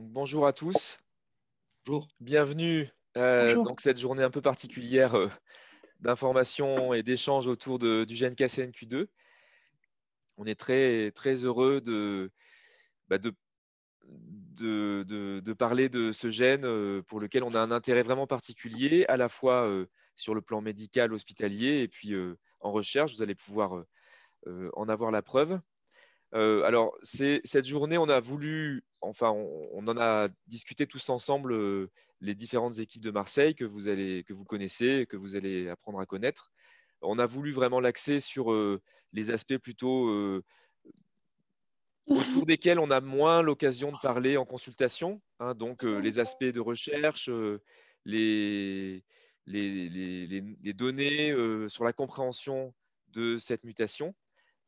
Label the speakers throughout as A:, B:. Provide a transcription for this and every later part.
A: bonjour à tous. Bonjour. Bienvenue euh, donc cette journée un peu particulière d'informations euh, d'information et d'échanges autour du gène KCNQ2. On est très, très heureux de, bah, de, parler de ce gène euh, pour lequel on a un intérêt vraiment particulier, à la fois euh, sur le plan médical, hospitalier et puis en recherche. Vous allez pouvoir en avoir la preuve. Euh, alors, cette journée, on a voulu, enfin, on, en a discuté tous ensemble euh, les différentes équipes de Marseille que vous, que connaissez, que vous allez apprendre à connaître. On a voulu vraiment l'axer sur euh, les aspects plutôt autour desquels on a moins l'occasion de parler en consultation. Hein, donc, les aspects de recherche, les, données sur la compréhension de cette mutation.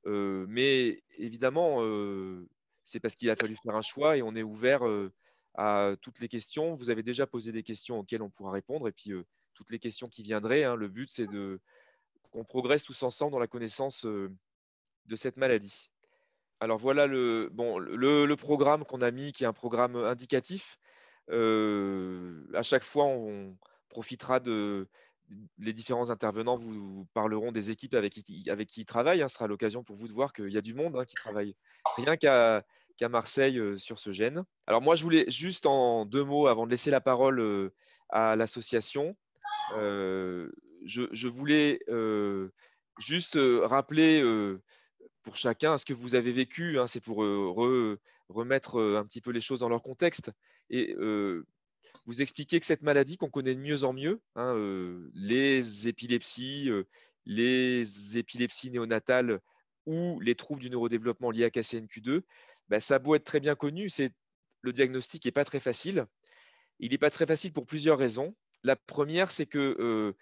A: Euh, mais évidemment, euh, c'est parce qu'il a fallu faire un choix et on est ouvert euh, à toutes les questions. Vous avez déjà posé des questions auxquelles on pourra répondre et puis toutes les questions qui viendraient. Hein, le but, c'est de qu'on progresse tous ensemble dans la connaissance de cette maladie. Alors voilà le, bon, le, programme qu'on a mis, qui est un programme indicatif. à chaque fois, on profitera de, les différents intervenants vous, parleront des équipes avec qui, ils travaillent. Hein. ce sera l'occasion pour vous de voir qu'il y a du monde hein, qui travaille rien qu'à Marseille euh, sur ce gène. Alors moi, je voulais juste en deux mots, avant de laisser la parole euh, à l'association, euh, je, voulais juste rappeler pour chacun ce que vous avez vécu. Hein. C'est pour remettre un petit peu les choses dans leur contexte. Et vous expliquez que cette maladie qu'on connaît de mieux en mieux, hein, euh, les épilepsies, euh, les épilepsies néonatales ou les troubles du neurodéveloppement liés à KCNQ2, bah, ça a beau être très bien connu, c'est le diagnostic n'est pas très facile. Il n'est pas très facile pour plusieurs raisons. La première, c'est que euh,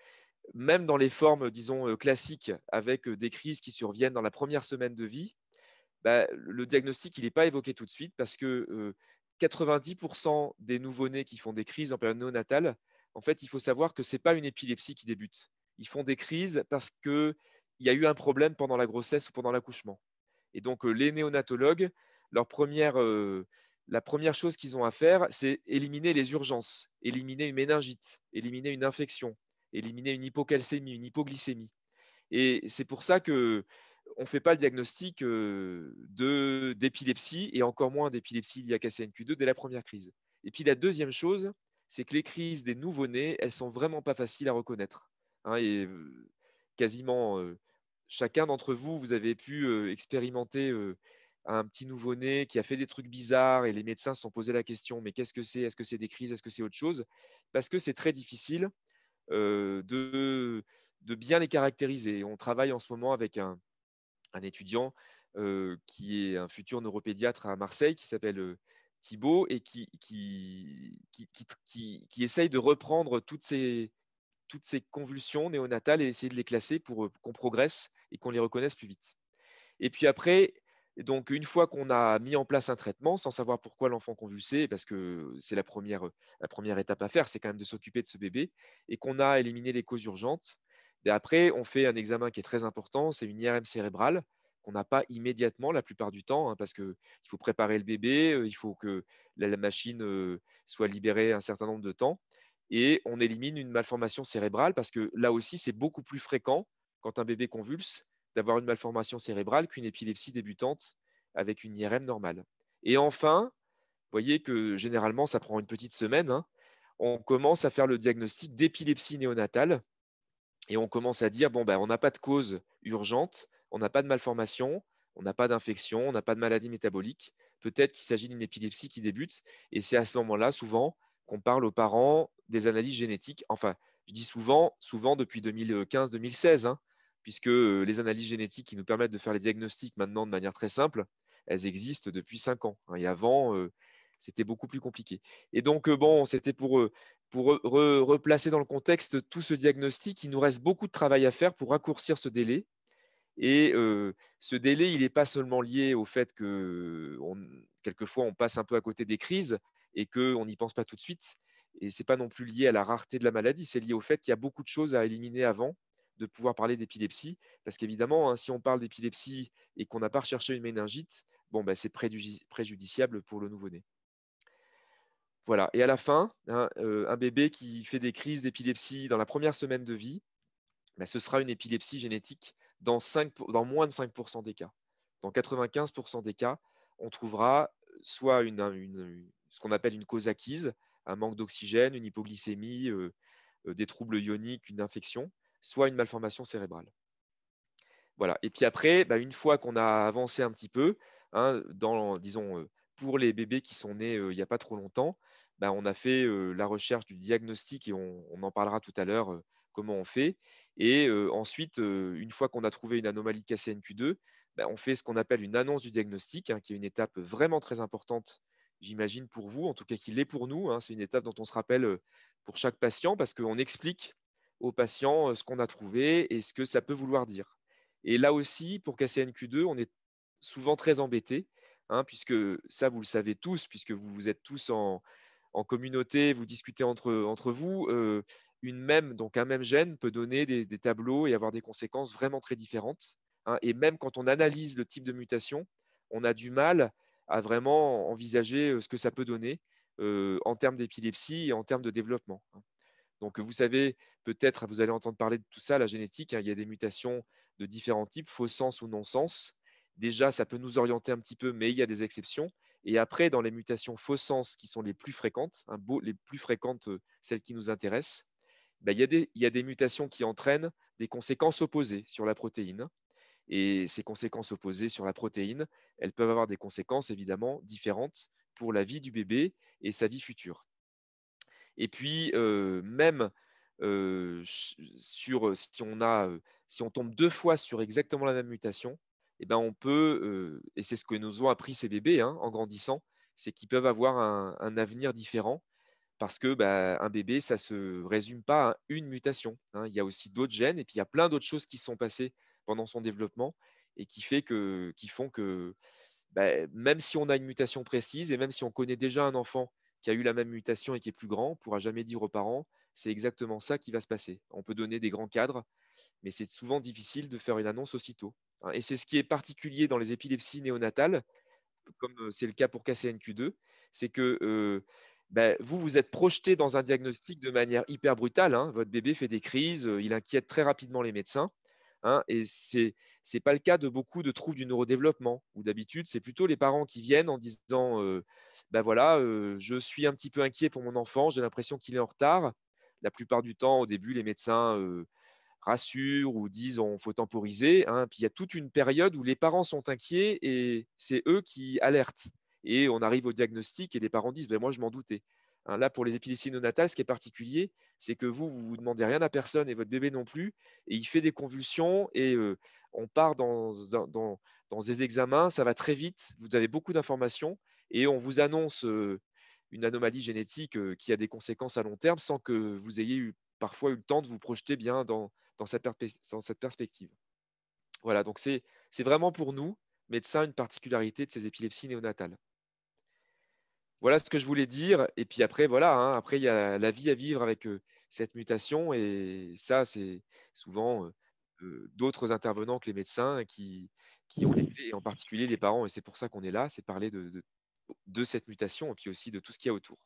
A: même dans les formes, disons, classiques, avec des crises qui surviennent dans la première semaine de vie, bah, le diagnostic n'est pas évoqué tout de suite parce que 90% des nouveau-nés qui font des crises en période néonatale, en fait, il faut savoir que ce n'est pas une épilepsie qui débute. Ils font des crises parce qu'il y a eu un problème pendant la grossesse ou pendant l'accouchement. Et donc, euh, les néonatologues, leur première, euh, la première chose qu'ils ont à faire, c'est éliminer les urgences, éliminer une méningite, éliminer une infection, éliminer une hypocalcémie, une hypoglycémie. Et c'est pour ça que on ne fait pas le diagnostic d'épilepsie et encore moins d'épilepsie liée à KCNQ2 dès la première crise. Et puis la deuxième chose, c'est que les crises des nouveau-nés, elles sont vraiment pas faciles à reconnaître. Hein, et quasiment chacun d'entre vous, vous avez pu expérimenter un petit nouveau-né qui a fait des trucs bizarres et les médecins se sont posés la question, mais qu'est-ce que c'est Est-ce que c'est des crises Est-ce que c'est autre chose Parce que c'est très difficile de, de bien les caractériser. On travaille en ce moment avec un, un étudiant euh, qui est un futur neuropédiatre à Marseille qui s'appelle euh, Thibault et qui essaye de reprendre toutes ces, toutes ces convulsions néonatales et essayer de les classer pour euh, qu'on progresse et qu'on les reconnaisse plus vite. Et puis après, donc une fois qu'on a mis en place un traitement, sans savoir pourquoi l'enfant convulsé, parce que c'est la première, la première étape à faire, c'est quand même de s'occuper de ce bébé, et qu'on a éliminé les causes urgentes, après, on fait un examen qui est très important, c'est une IRM cérébrale qu'on n'a pas immédiatement la plupart du temps, hein, parce qu'il faut préparer le bébé, euh, il faut que la, machine euh, soit libérée un certain nombre de temps, et on élimine une malformation cérébrale, parce que là aussi, c'est beaucoup plus fréquent quand un bébé convulse d'avoir une malformation cérébrale qu'une épilepsie débutante avec une IRM normale. Et enfin, vous voyez que généralement, ça prend une petite semaine, hein, on commence à faire le diagnostic d'épilepsie néonatale, et on commence à dire bon, ben, on n'a pas de cause urgente, on n'a pas de malformation, on n'a pas d'infection, on n'a pas de maladie métabolique. Peut-être qu'il s'agit d'une épilepsie qui débute. Et c'est à ce moment-là, souvent, qu'on parle aux parents des analyses génétiques. Enfin, je dis souvent, souvent depuis 2015-2016, hein, puisque euh, les analyses génétiques qui nous permettent de faire les diagnostics maintenant de manière très simple, elles existent depuis cinq ans. Hein, et avant, euh, c'était beaucoup plus compliqué. Et donc, euh, bon, c'était pour eux pour replacer dans le contexte tout ce diagnostic, il nous reste beaucoup de travail à faire pour raccourcir ce délai. Et euh, ce délai, il n'est pas seulement lié au fait que quelquefois on passe un peu à côté des crises et qu'on n'y pense pas tout de suite. Et ce n'est pas non plus lié à la rareté de la maladie, c'est lié au fait qu'il y a beaucoup de choses à éliminer avant de pouvoir parler d'épilepsie. Parce qu'évidemment, hein, si on parle d'épilepsie et qu'on n'a pas recherché une méningite, bon, ben, c'est préjudiciable pour le nouveau-né. Voilà. Et à la fin, hein, euh, un bébé qui fait des crises d'épilepsie dans la première semaine de vie, bah, ce sera une épilepsie génétique dans, moins de 5% des cas. Dans 95% des cas, on trouvera soit ce qu'on appelle une cause acquise, un manque d'oxygène, une hypoglycémie, euh, euh, des troubles ioniques, une infection, soit une malformation cérébrale. Voilà. Et puis après, bah, une fois qu'on a avancé un petit peu, hein, dans, disons, pour les bébés qui sont nés il n'y a pas trop longtemps, bah, on a fait la recherche du diagnostic et on, en parlera tout à l'heure comment on fait. Et ensuite, une fois qu'on a trouvé une anomalie de KCNQ2, bah, on fait ce qu'on appelle une annonce du diagnostic, hein, qui est une étape vraiment très importante j'imagine, pour vous, en tout cas qui l'est pour nous. Hein. c'est une étape dont on se rappelle pour chaque patient parce qu'on explique aux patients ce qu'on a trouvé et ce que ça peut vouloir dire. Et là aussi, pour KCNQ2, on est souvent très embêté Hein, puisque ça, vous le savez tous, puisque vous, vous êtes tous en, communauté, vous discutez entre, vous. Euh, une même, donc un même gène peut donner des, tableaux et avoir des conséquences vraiment très différentes. Hein. et même quand on analyse le type de mutation, on a du mal à vraiment envisager euh, ce que ça peut donner euh, en termes d'épilepsie et en termes de développement. Hein. Donc vous savez, peut-être vous allez entendre parler de tout ça, la génétique, il y a des mutations de différents types, faux sens ou non sens déjà, ça peut nous orienter un petit peu, mais il y a des exceptions. Et après, dans les mutations faux sens qui sont les plus fréquentes, hein, les plus fréquentes, euh, celles qui nous intéressent, bah, il, y a des, mutations qui entraînent des conséquences opposées sur la protéine. Et ces conséquences opposées sur la protéine, elles peuvent avoir des conséquences évidemment différentes pour la vie du bébé et sa vie future. Et puis, euh, même euh, si on tombe deux fois sur exactement la même mutation, eh ben, on peut, euh, et c'est ce que nous ont appris ces bébés hein, en grandissant, c'est qu'ils peuvent avoir un, avenir différent parce que bah, un bébé, ça ne se résume pas à une mutation. Hein. Il y a aussi d'autres gènes et puis il y a plein d'autres choses qui se sont passées pendant son développement et qui, font que bah, même si on a une mutation précise et même si on connaît déjà un enfant qui a eu la même mutation et qui est plus grand, on ne pourra jamais dire aux parents, c'est exactement ça qui va se passer. On peut donner des grands cadres, mais c'est souvent difficile de faire une annonce aussitôt. Hein, et c'est ce qui est particulier dans les épilepsies néonatales, comme euh, c'est le cas pour KCNQ2, c'est que euh, ben, vous, vous êtes projeté dans un diagnostic de manière hyper brutale. Hein, votre bébé fait des crises, euh, il inquiète très rapidement les médecins. Hein, et ce n'est pas le cas de beaucoup de troubles du neurodéveloppement, Ou d'habitude, c'est plutôt les parents qui viennent en disant ben voilà, je suis un petit peu inquiet pour mon enfant, j'ai l'impression qu'il est en retard. La plupart du temps, au début, les médecins rassurent ou disent on faut temporiser. Hein, puis il y a toute une période où les parents sont inquiets et c'est eux qui alertent. Et on arrive au diagnostic et les parents disent «Ben, moi je m'en doutais. Hein, là pour les épilepsies néonatales, ce qui est particulier, c'est que vous vous, vous demandez rien à personne et votre bébé non plus et il fait des convulsions et on part dans, des examens, ça va très vite, vous avez beaucoup d'informations et on vous annonce une anomalie génétique qui a des conséquences à long terme sans que vous ayez eu parfois eu le temps de vous projeter bien dans, cette, perspective. Voilà, donc c'est vraiment pour nous, médecins, une particularité de ces épilepsies néonatales. Voilà ce que je voulais dire. Et puis après, voilà, hein, après, il y a la vie à vivre avec euh, cette mutation. Et ça, c'est souvent euh, euh, d'autres intervenants que les médecins qui, ont les et en particulier les parents. Et c'est pour ça qu'on est là, c'est parler de, de cette mutation et puis aussi de tout ce qu'il y a autour.